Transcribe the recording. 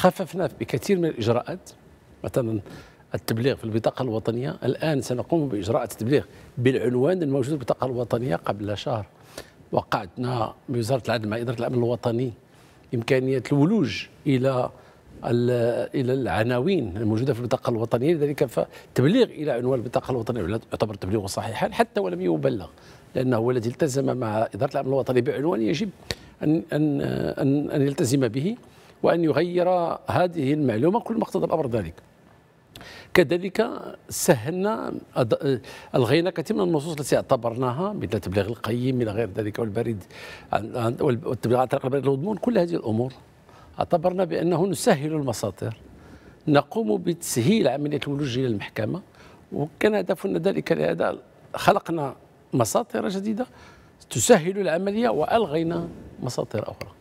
خففنا بكثير من الإجراءات مثلا التبليغ في البطاقة الوطنية الآن سنقوم بإجراء التبليغ بالعنوان الموجود في البطاقة الوطنية قبل شهر وقعتنا بوزارة العدل مع إدارة الأمن الوطني إمكانية الولوج إلى الى العناوين الموجوده في البطاقه الوطنيه لذلك فالتبليغ الى عنوان البطاقه الوطنيه يعتبر تبليغ صحيحا حتى ولم يبلغ لانه هو الذي التزم مع اداره الامن الوطني بعنوان يجب ان ان ان, أن يلتزم به وأن يغير هذه المعلومة كل ما اقتضى الأمر ذلك كذلك سهلنا الغينا كثير من النصوص التي اعتبرناها مثل تبليغ القيم الى غير ذلك والبريد والتبليغ عن طريق البريد المضمون كل هذه الامور اعتبرنا بانه نسهل المساطير نقوم بتسهيل عمليه الولوج الى المحكمه وكان هدفنا ذلك لهذا خلقنا مساطير جديده تسهل العمليه والغينا مساطير اخرى